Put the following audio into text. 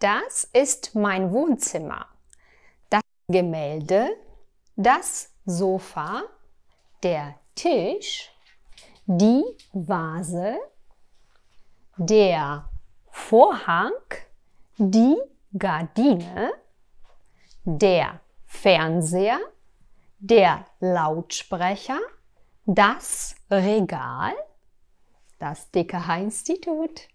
Das ist mein Wohnzimmer. Das Gemälde, das Sofa, der Tisch, die Vase, der Vorhang, die Gardine, der Fernseher, der Lautsprecher, das Regal, das Dicke Institut.